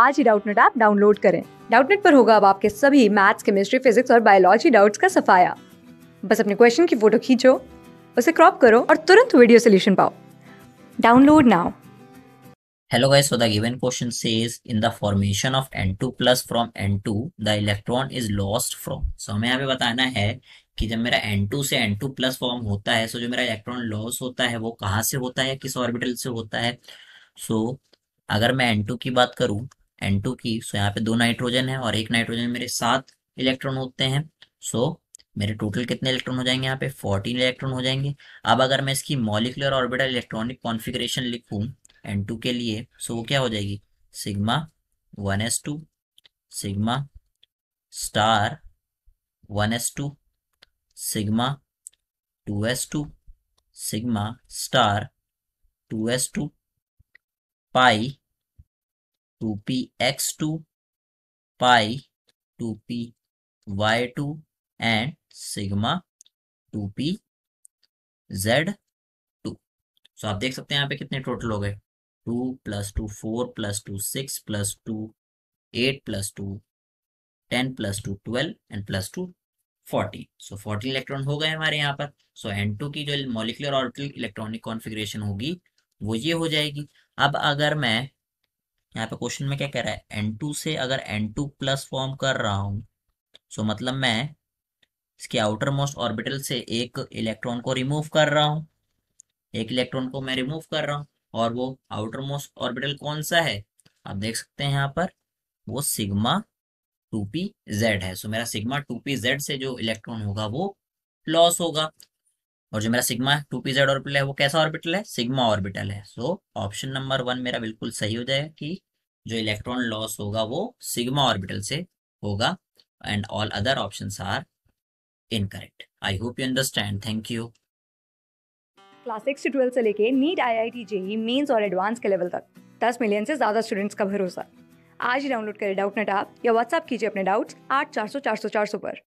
आज ही Doubtnut app download करें डाउटनेट पर होगा अब आपके सभी मैथ्स केमिस्ट्री फिजिक्स और बायोलॉजी डाउट्स का सफाया बस अपने क्वेश्चन की फोटो खींचो उसे क्रॉप करो और तुरंत वीडियो सोल्यूशन पाओ download now hello guys so the given question says in the formation of N2 from N2, the electron is lost from so हमें यहां पे बताना है कि जब मेरा N2 से N2 फॉर्म होता है सो so जो मेरा इलेक्ट्रॉन लॉस होता है वो कहां से होता है किस ऑर्बिटल से होता है सो so, अगर मैं N2 की बात करूं एन टू की सो यहाँ पे दो नाइट्रोजन है और एक नाइट्रोजन मेरे सात इलेक्ट्रॉन होते हैं सो मेरे टोटल कितने इलेक्ट्रॉन हो जाएंगे यहाँ पे फोर्टीन इलेक्ट्रॉन हो जाएंगे अब अगर मैं इसकी मॉलिकुलर ऑर्बिटल इलेक्ट्रॉनिक कॉन्फिग्रेशन लिखूं एन टू के लिए सो वो क्या हो जाएगी sigma one S two sigma star one S two sigma two S two sigma star two S two pi two P X two pi two P Y two and sigma two P Z two so आप देख सकते हैं यहाँ पे कितने total हो गए two plus two four plus two six plus two eight plus two ten plus two twelve and plus two fourteen so fourteen electron हो गए हमारे यहाँ पर सो एन टू की जो मोलिकुलर ऑर्बिटल इलेक्ट्रॉनिक कॉन्फिग्रेशन होगी वो ये हो जाएगी अब अगर मैं यहाँ पे क्वेश्चन में क्या कह रहा है N2 से अगर N2 टू प्लस फॉर्म कर रहा हूं सो मतलब मैं इसके आउटर मोस्ट ऑर्बिटल से एक इलेक्ट्रॉन को रिमूव कर रहा हूं एक इलेक्ट्रॉन को मैं रिमूव कर रहा हूं और वो आउटर मोस्ट ऑर्बिटल कौन सा है आप देख सकते हैं यहाँ पर वो सिग्मा टू पी जेड है सो मेरा सिग्मा टू पी जेड से जो इलेक्ट्रॉन होगा वो लॉस होगा और जो मेरा sigma two P Z orbital है वो कैसा ऑर्बिटल है सिग्मा ऑर्बिटल है सो ऑप्शन नंबर वन मेरा बिल्कुल सही हो जाएगा कि जो इलेक्ट्रॉन लॉस होगा वो सिग्मा ऑर्बिटल से होगा and all other option are incorrect I hope you understand thank you class six से ट्वेल्थ से लेके NEET I I T JEE Mains और एडवांस के लेवल तक दस मिलियन से ज्यादा स्टूडेंट्स का भरोसा आज ही डाउनलोड करें डाउट नेट आप या व्हाट्सअप कीजिए अपने डाउट्स आठ चार सौ चार सौ चार सौ पर